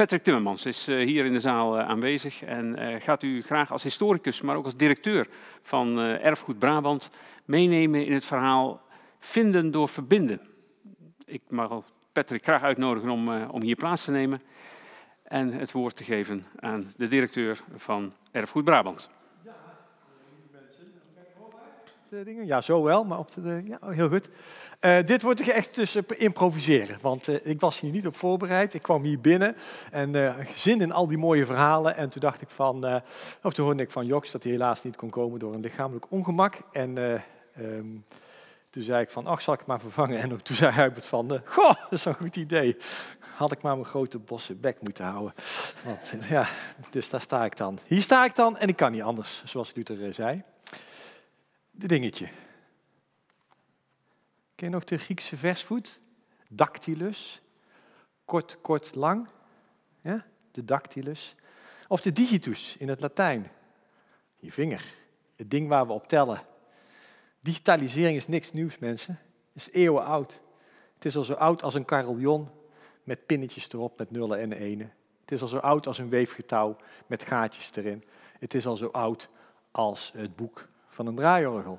Patrick Timmermans is eh, hier in de zaal eh, aanwezig en eh, gaat u graag als historicus, maar ook als directeur van Erfgoed Brabant meenemen in het verhaal Vinden door Verbinden. Ik mag Patrick graag uitnodigen om, om hier plaats te nemen en het woord te geven aan de directeur van Erfgoed Brabant. Eh, dingen? Ja, zo wel, maar op de, ja, oh, heel goed. Eh, dit wordt echt tussen improviseren, want eh, ik was hier niet op voorbereid. Ik kwam hier binnen en uh, zin in al die mooie verhalen. En toen dacht ik van, of toen hoorde ik van Joks dat hij helaas niet kon komen door een lichamelijk ongemak. En ehm, toen zei ik van, ach, zal ik maar vervangen. En toen zei Hubert van, goh, dat is een goed idee. Had ik maar mijn grote bosse bek moeten houden. ja, dus daar sta ik dan. Hier sta ik dan en ik kan niet anders, zoals Luther zei dingetje. Ken je nog de Griekse versvoet? Dactylus. Kort, kort, lang. Ja? De dactylus. Of de digitus in het Latijn. Je vinger. Het ding waar we op tellen. Digitalisering is niks nieuws, mensen. Het is eeuwen oud. Het is al zo oud als een carillon met pinnetjes erop, met nullen en enen. Het is al zo oud als een weefgetouw met gaatjes erin. Het is al zo oud als het boek van een draaiorgel.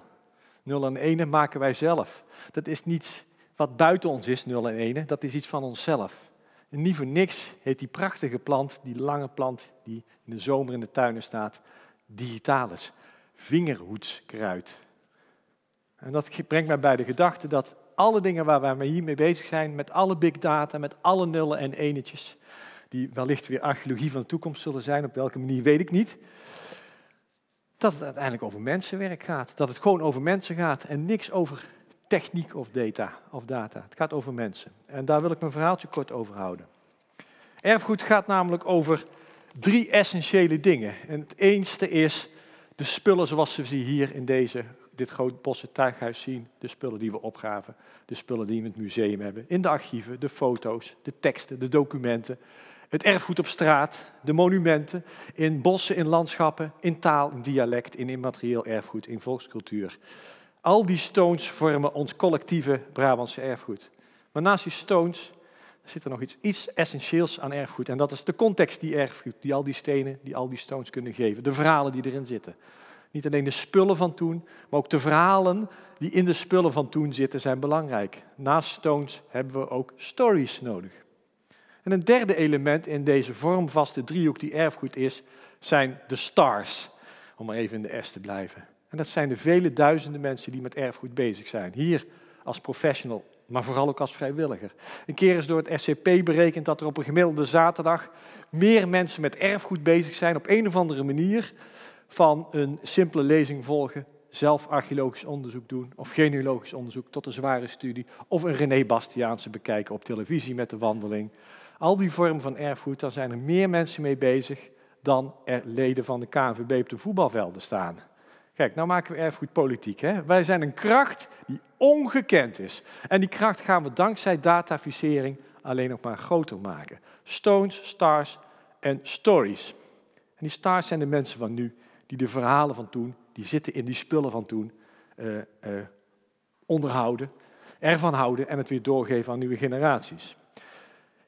Nul en 1 maken wij zelf. Dat is niets wat buiten ons is, Nul en 1, dat is iets van onszelf. En niet voor niks heet die prachtige plant, die lange plant die in de zomer in de tuinen staat, digitalis, vingerhoedskruid. En dat brengt mij bij de gedachte dat alle dingen waar wij hiermee bezig zijn, met alle big data, met alle nullen en enetjes, die wellicht weer archeologie van de toekomst zullen zijn, op welke manier weet ik niet, dat het uiteindelijk over mensenwerk gaat. Dat het gewoon over mensen gaat en niks over techniek of data, of data. Het gaat over mensen. En daar wil ik mijn verhaaltje kort over houden. Erfgoed gaat namelijk over drie essentiële dingen. En het eerste is de spullen zoals we ze hier in deze, dit grote bosse tuighuis zien. De spullen die we opgaven, de spullen die we in het museum hebben, in de archieven, de foto's, de teksten, de documenten. Het erfgoed op straat, de monumenten, in bossen, in landschappen, in taal, in dialect, in immaterieel erfgoed, in volkscultuur. Al die stones vormen ons collectieve Brabantse erfgoed. Maar naast die stones zit er nog iets, iets essentieels aan erfgoed. En dat is de context die erfgoed, die al die stenen, die al die stones kunnen geven. De verhalen die erin zitten. Niet alleen de spullen van toen, maar ook de verhalen die in de spullen van toen zitten zijn belangrijk. Naast stones hebben we ook stories nodig. En een derde element in deze vormvaste driehoek die erfgoed is, zijn de stars. Om maar even in de S te blijven. En dat zijn de vele duizenden mensen die met erfgoed bezig zijn. Hier als professional, maar vooral ook als vrijwilliger. Een keer is door het SCP berekend dat er op een gemiddelde zaterdag meer mensen met erfgoed bezig zijn op een of andere manier van een simpele lezing volgen, zelf archeologisch onderzoek doen of genealogisch onderzoek tot een zware studie of een René Bastiaanse bekijken op televisie met de wandeling al die vormen van erfgoed, daar zijn er meer mensen mee bezig dan er leden van de KNVB op de voetbalvelden staan. Kijk, nou maken we erfgoed politiek. Hè? Wij zijn een kracht die ongekend is. En die kracht gaan we dankzij dataficering alleen nog maar groter maken. Stones, stars en stories. En die stars zijn de mensen van nu, die de verhalen van toen, die zitten in die spullen van toen, eh, eh, onderhouden, ervan houden en het weer doorgeven aan nieuwe generaties.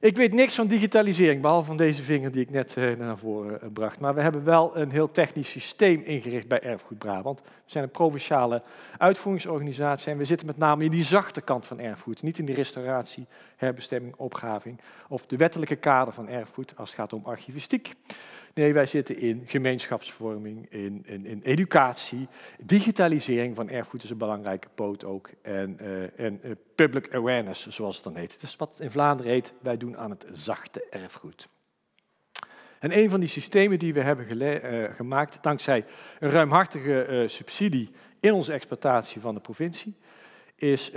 Ik weet niks van digitalisering, behalve van deze vinger die ik net eh, naar voren eh, bracht. Maar we hebben wel een heel technisch systeem ingericht bij Erfgoed Brabant. We zijn een provinciale uitvoeringsorganisatie en we zitten met name in die zachte kant van erfgoed. Niet in de restauratie, herbestemming, opgaving of de wettelijke kader van erfgoed als het gaat om archivistiek. Nee, wij zitten in gemeenschapsvorming, in, in, in educatie. Digitalisering van erfgoed is een belangrijke poot ook. En, eh, en eh, public awareness, zoals het dan heet. Dus wat in Vlaanderen heet, wij doen aan het zachte erfgoed. En een van die systemen die we hebben eh, gemaakt, dankzij een ruimhartige subsidie in onze exploitatie van de provincie, is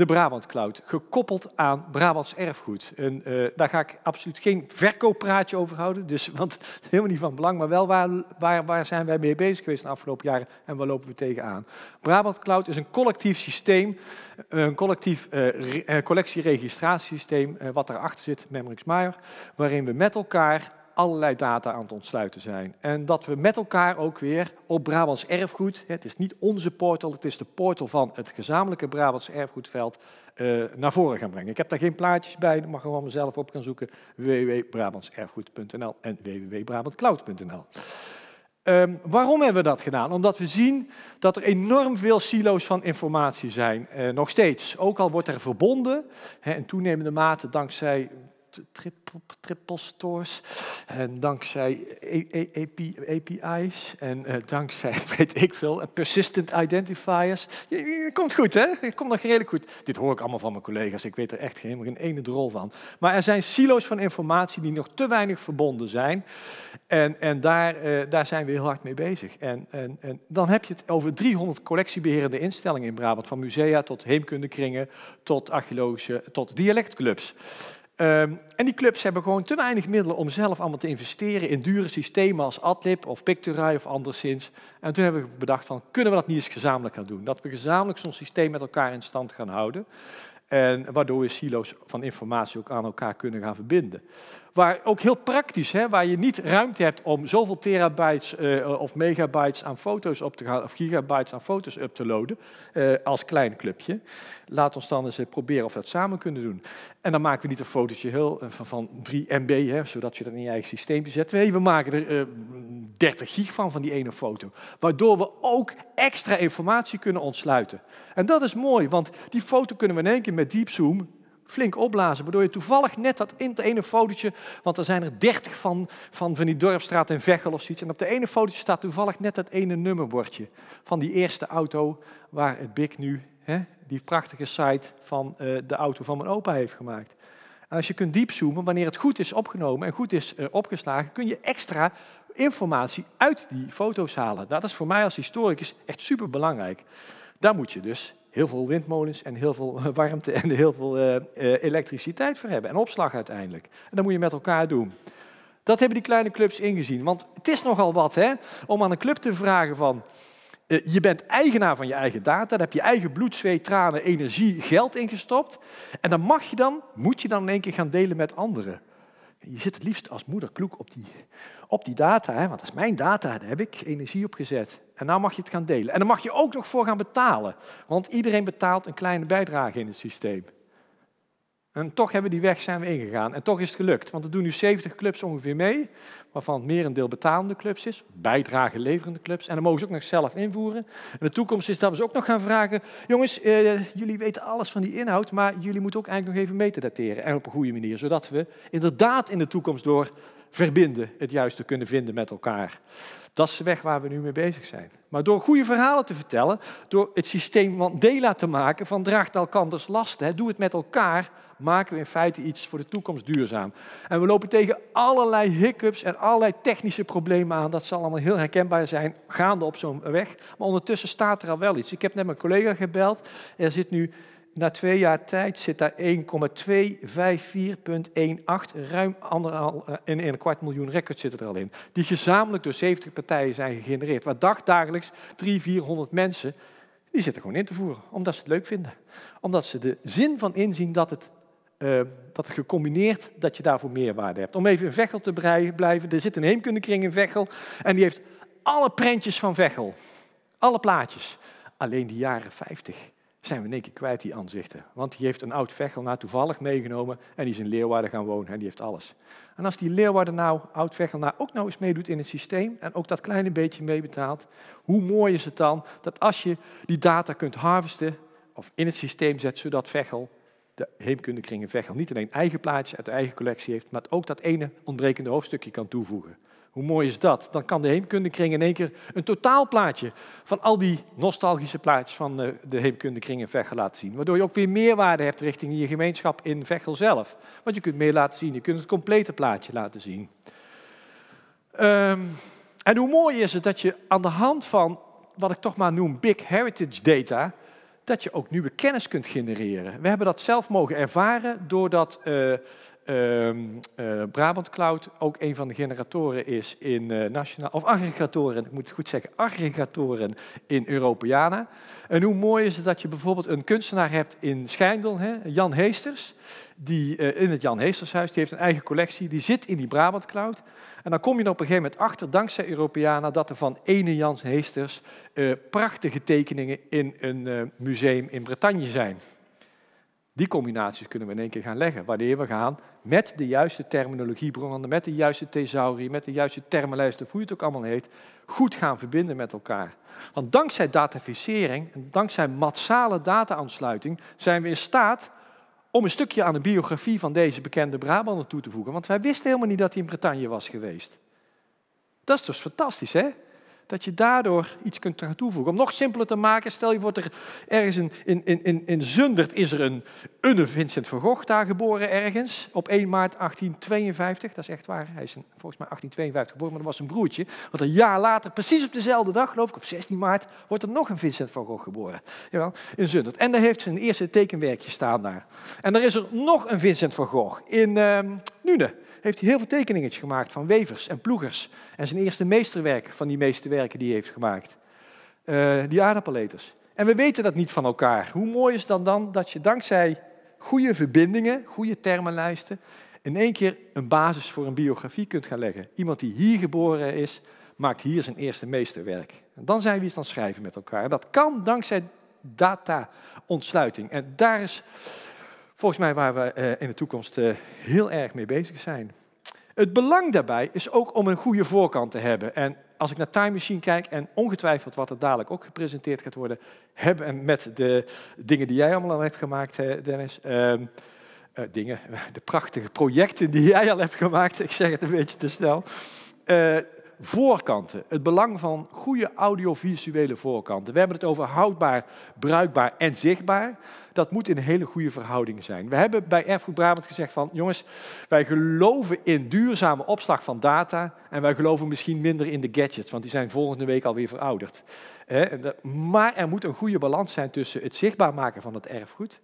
de Brabant Cloud, gekoppeld aan Brabants erfgoed. En eh, daar ga ik absoluut geen verkooppraatje over houden, dus, want helemaal niet van belang, maar wel waar, waar, waar zijn wij mee bezig geweest de afgelopen jaren en waar lopen we tegenaan. Brabant Cloud is een collectief systeem, eh, een collectief uh, collectieregistratiesysteem, uh, wat daarachter zit, Memrix Maier, waarin we met elkaar allerlei data aan het ontsluiten zijn. En dat we met elkaar ook weer op Brabants erfgoed, het is niet onze portal, het is de portal van het gezamenlijke Brabants erfgoedveld, eh, naar voren gaan brengen. Ik heb daar geen plaatjes bij, dat mag gewoon mezelf op gaan zoeken. www.brabantserfgoed.nl en www.brabantcloud.nl. Ehm, waarom hebben we dat gedaan? Omdat we zien dat er enorm veel silo's van informatie zijn, eh, nog steeds. Ook al wordt er verbonden, en in toenemende mate dankzij stores. En dankzij e- e- e API's en eh, dankzij, weet ik veel, persistent identifiers. Komt goed, hè? Ik komt nog redelijk goed. Dit hoor ik allemaal van mijn collega's. Ik weet er echt helemaal geen ene drol van. Maar er zijn silo's van informatie die nog te weinig verbonden zijn. En, en daar, eh, daar zijn we heel hard mee bezig. En, en, en dan heb je het over 300 collectiebeherende instellingen in Brabant. Van musea tot heemkundekringen, tot archeologische, tot dialectclubs. Ehm, en die clubs hebben gewoon te weinig middelen om zelf allemaal te investeren in dure systemen als Adlib of Picturai of anderszins. En toen hebben we bedacht van, kunnen we dat niet eens gezamenlijk gaan doen? Dat we gezamenlijk zo'n systeem met elkaar in stand gaan houden. En waardoor we silo's van informatie ook aan elkaar kunnen gaan verbinden waar ook heel praktisch, hè, waar je niet ruimte hebt om zoveel terabytes eh, of megabytes aan foto's op te gaan, of gigabytes aan foto's up te loaden, eh, als klein clubje. Laat ons dan eens eh, proberen of we dat samen kunnen doen. En dan maken we niet een fotootje heel, van, van 3 MB, hè, zodat je dat in je eigen systeem zet. Nee, we maken er 30 gig van, van die ene foto. Waardoor we ook extra informatie kunnen ontsluiten. En dat is mooi, want die foto kunnen we in één keer met deep zoom flink opblazen. Waardoor je toevallig net dat in ene fotootje, want er zijn er dertig van, van, van die dorpstraat in Vechel of zoiets. En op de ene fotootje staat toevallig net dat ene nummerbordje van die eerste auto waar het BIC nu hè, die prachtige site van eh, de auto van mijn opa heeft gemaakt. En als je kunt diepzoomen, wanneer het goed is opgenomen en goed is eh, opgeslagen, kun je extra informatie uit die foto's halen. Dat is voor mij als historicus echt super belangrijk. Daar moet je dus heel veel windmolens en heel veel eh, warmte en heel veel eh, eh, elektriciteit voor hebben. En opslag uiteindelijk. En dat moet je met elkaar doen. Dat hebben die kleine clubs ingezien. Want het is nogal wat hè, om aan een club te vragen van... je bent eigenaar van je eigen data, daar heb je eigen bloed, zweet, tranen, energie, geld in gestopt. En dan mag je dan, moet je dan in één keer gaan delen met anderen. Je zit het liefst als moeder kloek op die, op die data, hè, want dat is mijn data, daar heb ik energie op gezet. En nou mag je het gaan delen. En dan mag je ook nog voor gaan betalen. Want iedereen betaalt een kleine bijdrage in het systeem. En toch hebben die weg zijn we ingegaan. En toch is het gelukt. Want er doen nu 70 clubs ongeveer mee. Waarvan het merendeel betalende clubs is. Bijdrage leverende clubs. En dan mogen ze ook nog zelf invoeren. En de toekomst is dat we ze ook nog gaan vragen. Jongens, eh, jullie weten alles van die inhoud. Maar jullie moeten ook eigenlijk nog even mee te dateren. En op een goede manier. Zodat we inderdaad in de toekomst door verbinden, het juiste kunnen vinden met elkaar. Dat is de weg waar we nu mee bezig zijn. Maar door goede verhalen te vertellen, door het systeem van dela te maken, van draagt elkanders lasten, hè, doe het met elkaar, maken we in feite iets voor de toekomst duurzaam. En we lopen tegen allerlei hiccups en allerlei technische problemen aan. Dat zal allemaal heel herkenbaar zijn, gaande op zo'n weg. Maar ondertussen staat er al wel iets. Ik heb net mijn collega gebeld. Er zit nu na twee jaar tijd zit daar 1,254,18, ruim anderhal eh, in een kwart miljoen records het er al in. Die gezamenlijk door 70 partijen zijn gegenereerd. Waar dagdagelijks dagelijks 300, 400 mensen, die zitten gewoon in te voeren. Omdat ze het leuk vinden. Omdat ze de zin van inzien dat het uh, dat gecombineerd dat je daarvoor meerwaarde hebt. Om even een Vechel te blijven, er zit een heemkundekring in Vechel en die heeft alle prentjes van Vechel. Alle plaatjes. Alleen die jaren 50 zijn we in één keer kwijt, die aanzichten. Want die heeft een oud Vechelnaar nou toevallig meegenomen en die is in Leeuwarden gaan wonen en die heeft alles. En als die Leeuwarden nou, oud Vechelnaar, nou ook nou eens meedoet in het systeem en ook dat kleine beetje meebetaalt, hoe mooi is het dan dat als je die data kunt harvesten of in het systeem zet, zodat Vechel, de heemkundekringen Vechel, niet alleen eigen plaatjes uit de eigen collectie heeft, maar ook dat ene ontbrekende hoofdstukje kan toevoegen. Hoe mooi is dat? Dan kan de heemkundekring in één keer een totaalplaatje van al die nostalgische plaatjes van eh, de heemkundekring in Vechel laten zien. Waardoor je ook weer meerwaarde hebt richting je gemeenschap in Vechel zelf. Want je kunt meer laten zien, je kunt het complete plaatje laten zien. Ehm, en hoe mooi is het dat je aan de hand van, wat ik toch maar noem, big heritage data, dat je ook nieuwe kennis kunt genereren. We hebben dat zelf mogen ervaren doordat eh, Ehm, eh, Brabant Cloud ook een van de generatoren is in eh, nationaal, of aggregatoren, ik moet het goed zeggen, aggregatoren in Europeana. En hoe mooi is het dat je bijvoorbeeld een kunstenaar hebt in Schijndel, hè, Jan Heesters, die eh, in het Jan Heestershuis, die heeft een eigen collectie, die zit in die Brabant Cloud. En dan kom je op een gegeven moment achter, dankzij Europeana, dat er van ene Jan Heesters prachtige tekeningen in een museum in Bretagne zijn. Die combinaties kunnen we in één keer gaan leggen, wanneer we gaan met de juiste terminologiebronnen, met de juiste thesauri, met de juiste termenlijsten, of hoe je het ook allemaal heet, goed gaan verbinden met elkaar. Want dankzij dataficering en dankzij massale data-aansluiting zijn we in staat om een stukje aan de biografie van deze bekende Brabander toe te voegen. Want wij wisten helemaal niet dat hij in Bretagne was geweest. Dat is dus fantastisch, hè? dat je daardoor iets kunt toevoegen. Om nog simpeler te maken, stel je voor er ergens in, in, in, in Zundert is er een Unne Vincent van Gogh daar geboren ergens op 1 maart 1852. Dat is echt waar, hij is volgens mij 1852 geboren, maar dat was een broertje. Want een jaar later, precies op dezelfde dag, geloof ik op 16 maart, wordt er nog een Vincent van Gogh geboren. Jawel, in Zundert. En daar heeft zijn eerste tekenwerkje staan daar. En er is er nog een Vincent van Gogh in uh, Nune heeft hij heel veel tekeningen gemaakt van wevers en ploegers. En zijn eerste meesterwerk van die meesterwerken die hij heeft gemaakt. Eh, die aardappeleters. En we weten dat niet van elkaar. Hoe mooi is dan dan dat je dankzij goede verbindingen, goede termenlijsten, in één keer een basis voor een biografie kunt gaan leggen. Iemand die hier geboren is, maakt hier zijn eerste meesterwerk. En dan zijn we iets aan het schrijven met elkaar. dat kan dankzij data-ontsluiting. En daar is Volgens mij waar we eh, in de toekomst eh, heel erg mee bezig zijn. Het belang daarbij is ook om een goede voorkant te hebben. En als ik naar Time Machine kijk en ongetwijfeld wat er dadelijk ook gepresenteerd gaat worden, hebben en met de dingen die jij allemaal al hebt gemaakt, eh, Dennis. Ehm, dingen, de prachtige projecten die jij al hebt gemaakt, ik zeg het een beetje te snel voorkanten. Het belang van goede audiovisuele voorkanten. We hebben het over houdbaar, bruikbaar en zichtbaar. Dat moet in een hele goede verhouding zijn. We hebben bij Erfgoed Brabant gezegd van, jongens, wij geloven in duurzame opslag van data en wij geloven misschien minder in de gadgets, want die zijn volgende week alweer verouderd. Maar er moet een goede balans zijn tussen het zichtbaar maken van het erfgoed.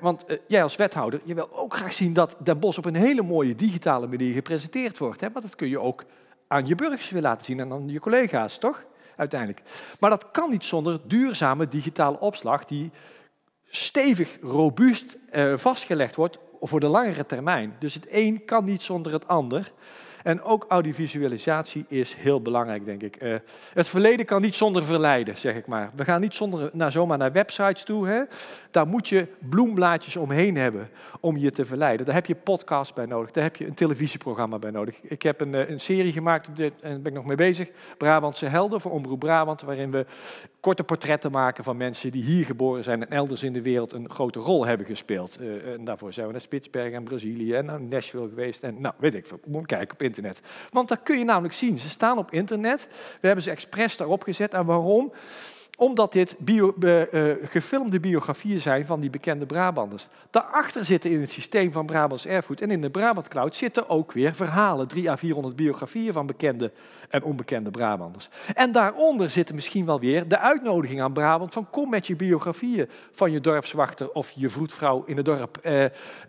Want eh, jij als wethouder, je wil ook graag zien dat Den Bosch op een hele mooie digitale manier gepresenteerd wordt. Want dat kun je ook aan je burgers wil laten zien en aan je collega's, toch? Uiteindelijk. Maar dat kan niet zonder duurzame digitale opslag die stevig, robuust eh, vastgelegd wordt voor de langere termijn. Dus het een kan niet zonder het ander. En ook audiovisualisatie is heel belangrijk, denk ik. Eh, het verleden kan niet zonder verleiden, zeg ik maar. We gaan niet zonder, nou, zomaar naar websites toe. Hè? Daar moet je bloemblaadjes omheen hebben om je te verleiden. Daar heb je podcasts bij nodig. Daar heb je een televisieprogramma bij nodig. Ik heb een, eh, een serie gemaakt, en daar ben ik nog mee bezig. Brabantse Helden voor Omroep Brabant. Waarin we korte portretten maken van mensen die hier geboren zijn en elders in de wereld een grote rol hebben gespeeld. Eh, en daarvoor zijn we naar Spitsbergen en Brazilië en naar Nashville geweest. En nou, weet ik veel. Moet kijken op internet. Want dat kun je namelijk zien. Ze staan op internet. We hebben ze expres daarop gezet. En waarom? Omdat dit bio, eh, eh, gefilmde biografieën zijn van die bekende Brabanders. Daarachter zitten in het systeem van Brabants erfgoed en in de Brabant Cloud zitten ook weer verhalen. 3 à 400 biografieën van bekende en onbekende Brabanders. En daaronder zitten misschien wel weer de uitnodiging aan Brabant van kom met je biografieën van je dorpswachter of je vroedvrouw in het dorp, eh,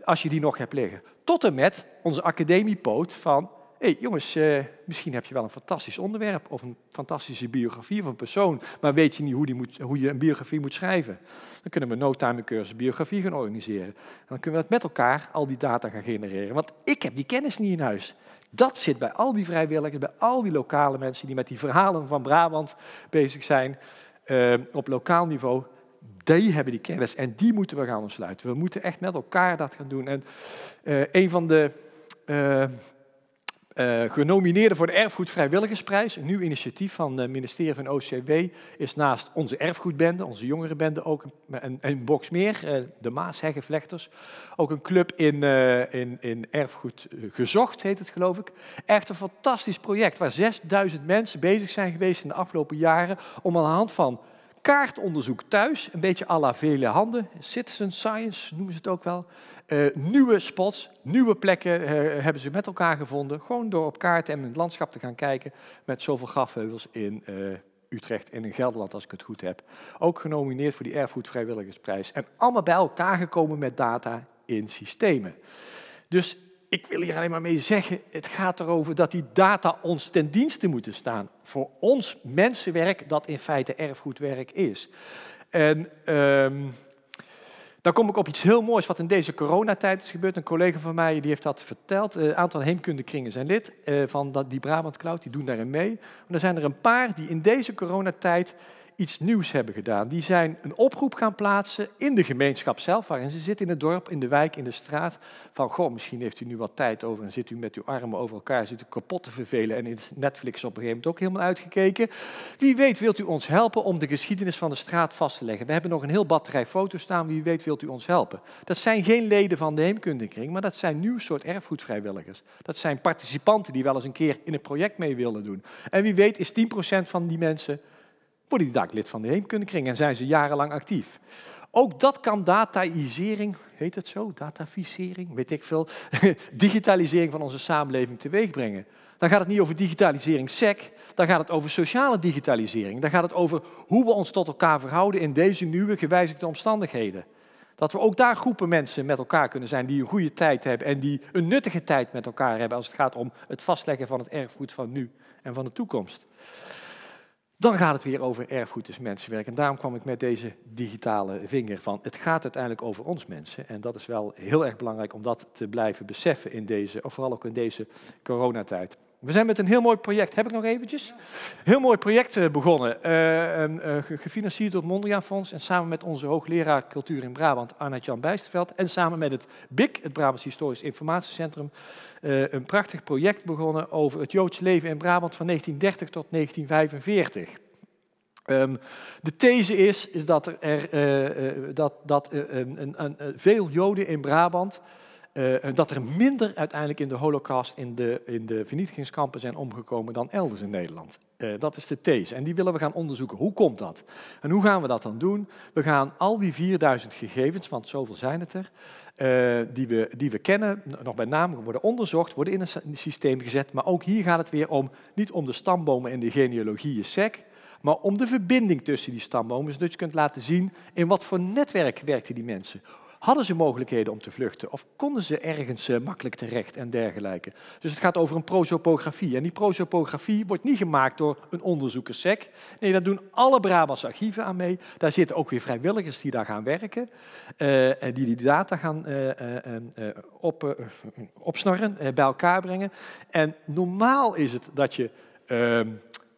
als je die nog hebt liggen. Tot en met onze academiepoot van hey, jongens, eh, misschien heb je wel een fantastisch onderwerp of een fantastische biografie van een persoon, maar weet je niet hoe, die moet, hoe je een biografie moet schrijven. Dan kunnen we no time cursus biografie gaan organiseren. En dan kunnen we dat met elkaar al die data gaan genereren, want ik heb die kennis niet in huis. Dat zit bij al die vrijwilligers, bij al die lokale mensen die met die verhalen van Brabant bezig zijn eh, op lokaal niveau. Die hebben die kennis en die moeten we gaan ontsluiten. We moeten echt met elkaar dat gaan doen. En eh, een van de eh, genomineerde voor de Erfgoedvrijwilligersprijs. een nieuw initiatief van eh, het ministerie van OCW, is naast onze erfgoedbende, onze jongerenbende ook een, een box meer, eh, de Maasheggenvlechters, ook een club in, in, in erfgoed gezocht, heet het geloof ik. Echt een fantastisch project waar 6000 mensen bezig zijn geweest in de afgelopen jaren om aan de hand van kaartonderzoek thuis, een beetje à la vele handen, citizen science noemen ze het ook wel, eh, nieuwe spots, nieuwe plekken eh, hebben ze met elkaar gevonden. Gewoon door op kaarten en in het landschap te gaan kijken met zoveel grafheuvels in eh, Utrecht en in Gelderland, als ik het goed heb. Ook genomineerd voor die erfgoedvrijwilligersprijs En allemaal bij elkaar gekomen met data in systemen. Dus ik wil hier alleen maar mee zeggen, het gaat erover dat die data ons ten dienste moeten staan. Voor ons mensenwerk, dat in feite erfgoedwerk is. En... Ehm, dan kom ik op iets heel moois wat in deze coronatijd is gebeurd. Een collega van mij die heeft dat verteld. Een aantal heemkundekringen zijn lid eh, van die Brabant Cloud. Die doen daarin mee. Maar er zijn er een paar die in deze coronatijd iets nieuws hebben gedaan. Die zijn een oproep gaan plaatsen in de gemeenschap zelf, waarin ze zitten in het dorp, in de wijk, in de straat. Van, goh, misschien heeft u nu wat tijd over en zit u met uw armen over elkaar, zit u kapot te vervelen en is Netflix op een gegeven moment ook helemaal uitgekeken. Wie weet wilt u ons helpen om de geschiedenis van de straat vast te leggen. We hebben nog een heel batterij foto's staan, wie weet wilt u ons helpen. Dat zijn geen leden van de heemkundekring, maar dat zijn nieuw soort erfgoedvrijwilligers. Dat zijn participanten die wel eens een keer in het project mee willen doen. En wie weet is 10% van die mensen worden die daar lid van de heemkundekring en zijn ze jarenlang actief. Ook dat kan dataisering, heet het zo, datavisering, weet ik veel, digitalisering van onze samenleving teweeg brengen. Dan gaat het niet over digitalisering sec, dan gaat het over sociale digitalisering. Dan gaat het over hoe we ons tot elkaar verhouden in deze nieuwe gewijzigde omstandigheden. Dat we ook daar groepen mensen met elkaar kunnen zijn die een goede tijd hebben en die een nuttige tijd met elkaar hebben als het gaat om het vastleggen van het erfgoed van nu en van de toekomst. Dan gaat het weer over erfgoed, dus mensenwerk. En daarom kwam ik met deze digitale vinger van het gaat uiteindelijk over ons mensen. En dat is wel heel erg belangrijk om dat te blijven beseffen in deze, of vooral ook in deze coronatijd. We zijn met een heel mooi project, heb ik nog eventjes? Heel mooi project eh, begonnen, eh, ehm, eh, gefinancierd door het Mondriaan Fonds en samen met onze hoogleraar cultuur in Brabant, Arnoud-Jan Bijsterveld, en samen met het BIC, het Brabants Historisch Informatiecentrum, een prachtig project begonnen over het Joods leven in Brabant van 1930 tot 1945. Ehm, de these is, is dat er, dat, dat een, een, een, veel Joden in Brabant eh, eh, dat er minder uiteindelijk in de holocaust in de, in de vernietigingskampen zijn omgekomen dan elders in Nederland. Eh, dat is de these. En die willen we gaan onderzoeken. Hoe komt dat? En hoe gaan we dat dan doen? We gaan al die 4000 gegevens, want zoveel zijn het er, die, we, die we kennen, nog bij naam worden onderzocht, worden in een systeem gezet. Maar ook hier gaat het weer om, niet om de stambomen en de genealogieën sec, maar om de verbinding tussen die stambomen. Dus je kunt laten zien in wat voor netwerk werkten die mensen hadden ze mogelijkheden om te vluchten of konden ze ergens eh, makkelijk terecht en dergelijke. Dus het gaat over een prosopografie. En die prosopografie wordt niet gemaakt door een onderzoekerssec. Nee, daar doen alle brabants archieven aan mee. Daar zitten ook weer vrijwilligers die daar gaan werken eh, en die die data gaan uh, uh, op, opsnorren, bij elkaar brengen. En normaal is het dat je ehm,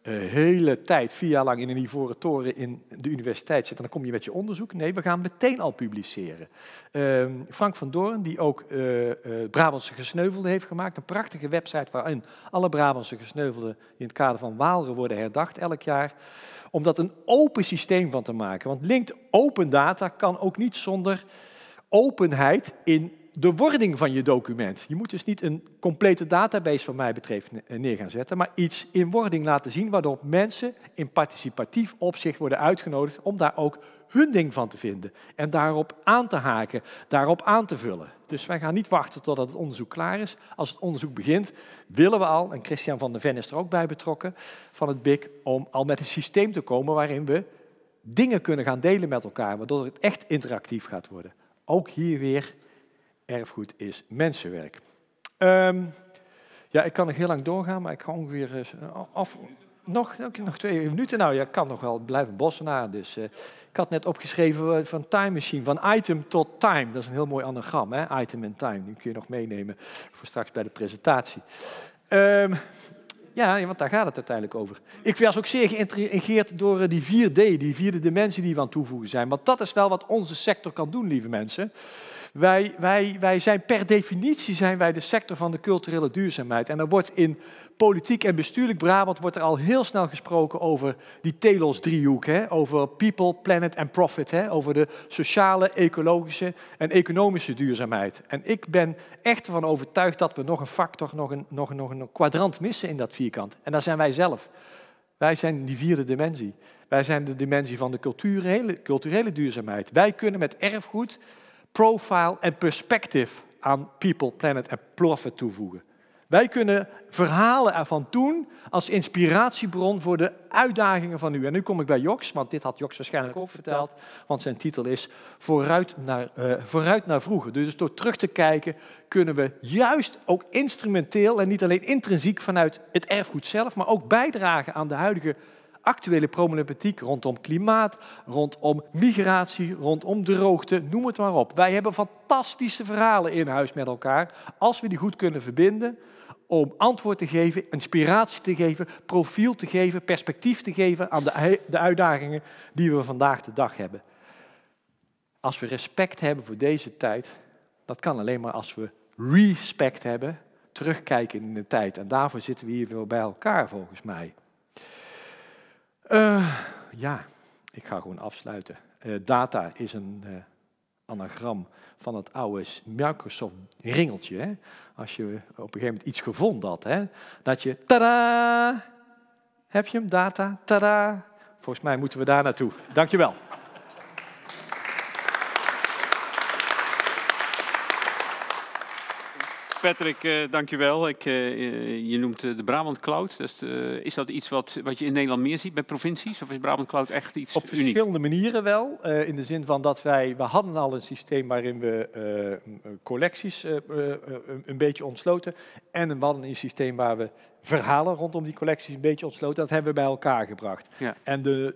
eh, hele tijd, vier jaar lang in een ivoren toren in de universiteit zit en dan kom je met je onderzoek. Nee, we gaan meteen al publiceren. Ehm, Frank van Doorn, die ook uh, uh, Brabantse gesneuvelden heeft gemaakt, een prachtige website waarin alle Brabantse gesneuvelden in het kader van Waalre worden herdacht elk jaar. Om dat een open systeem van te maken. Want linked open data kan ook niet zonder openheid in de wording van je document. Je moet dus niet een complete database van mij betreft eh, neer gaan zetten, maar iets in wording laten zien waardoor mensen in participatief opzicht worden uitgenodigd om daar ook hun ding van te vinden en daarop aan te haken, daarop aan te vullen. Dus wij gaan niet wachten totdat het onderzoek klaar is. Als het onderzoek begint, willen we al, en Christian van der Ven is er ook bij betrokken, van het BIC, om al met een systeem te komen waarin we dingen kunnen gaan delen met elkaar, waardoor het echt interactief gaat worden. Ook hier weer Erfgoed is mensenwerk. Ehm, ja, ik kan nog heel lang doorgaan, maar ik ga ongeveer eh, af. Nog, nog twee minuten. Nou, ja, ik kan nog wel blijven bossenaar. Nou, dus uh, ik had net opgeschreven eh, van time machine, van item tot time. Dat is een heel mooi anagram, hè? item en time. Die kun je nog meenemen voor straks bij de presentatie. Ehm, ja, want daar gaat het uiteindelijk over. Ik was ook zeer geïntrigeerd door die 4D, die vierde dimensie die we aan toevoegen zijn. Want dat is wel wat onze sector kan doen, lieve mensen. Wij, wij, wij zijn per definitie zijn wij de sector van de culturele duurzaamheid. En er wordt in politiek en bestuurlijk Brabant wordt er al heel snel gesproken over die telos-driehoek. Over people, planet en profit. Hè? Over de sociale, ecologische en economische duurzaamheid. En ik ben echt ervan overtuigd dat we nog een factor, nog een, nog, nog een kwadrant missen in dat vierkant. En daar zijn wij zelf. Wij zijn die vierde dimensie. Wij zijn de dimensie van de culturele duurzaamheid. Wij kunnen met erfgoed profile en perspective aan people, planet en profit toevoegen. Wij kunnen verhalen ervan doen als inspiratiebron voor de uitdagingen van nu. En nu kom ik bij Joks, want dit had Joks waarschijnlijk ook verteld. Want zijn titel is Vooruit naar, uh, vooruit naar vroeger. Dus door terug te kijken kunnen we juist ook instrumenteel en niet alleen intrinsiek vanuit het erfgoed zelf, maar ook bijdragen aan de huidige actuele problematiek rondom klimaat, rondom migratie, rondom droogte, noem het maar op. Wij hebben fantastische verhalen in huis met elkaar, als we die goed kunnen verbinden, om antwoord te geven, inspiratie te geven, profiel te geven, perspectief te geven aan de, uitdagingen die we vandaag de dag hebben. Als we respect hebben voor deze tijd, dat kan alleen maar als we respect hebben, terugkijken in de tijd. En daarvoor zitten we hier weer bij elkaar, volgens mij. Eh, ja, ik ga gewoon afsluiten. Eh, data is een eh, anagram van het oude Microsoft ringeltje. Hè? Als je op een gegeven moment iets gevonden had, hè? dat je tada, heb je hem, data, tada. Volgens mij moeten we daar naartoe. Dankjewel. Patrick, uh, dankjewel. Ik, eh, eh, je noemt de Brabant Cloud. Dus, is dat iets wat, wat je in Nederland meer ziet bij provincies? Of is Brabant Cloud echt iets Op uniek? Op verschillende manieren wel. in de zin van dat wij... We hadden al een systeem waarin we collecties een beetje ontsloten. En we hadden een systeem waar we verhalen rondom die collecties een beetje ontsloten. Dat hebben we bij elkaar gebracht. En de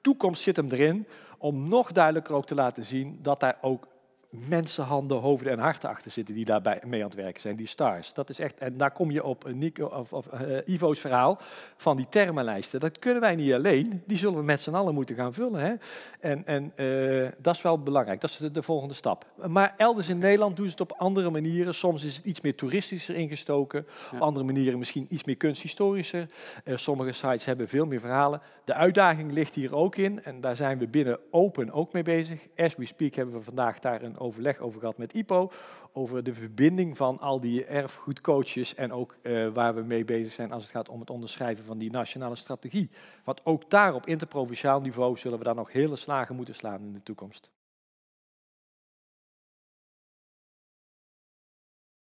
toekomst zit hem erin om nog duidelijker ook te laten zien dat daar ook mensenhanden, hoofden en harten achter zitten die daarbij mee aan het werken zijn, die stars. Dat is echt, en daar kom je op Nico, of, of eh, Ivo's verhaal van die termenlijsten. Dat kunnen wij niet alleen, die zullen we met z'n allen moeten gaan vullen. Hè? En, en eh, dat is wel belangrijk, dat is de, volgende stap. Maar elders in Nederland doen ze het op andere manieren. Soms is het iets meer toeristischer ingestoken, op andere manieren misschien iets meer kunsthistorischer. Eh, sommige sites hebben veel meer verhalen. De uitdaging ligt hier ook in en daar zijn we binnen Open ook mee bezig. As we speak hebben we vandaag daar een overleg over gehad met IPO, over de verbinding van al die erfgoedcoaches en ook eh, waar we mee bezig zijn als het gaat om het onderschrijven van die nationale strategie. Want ook daar op interprovinciaal niveau zullen we daar nog hele slagen moeten slaan in de toekomst.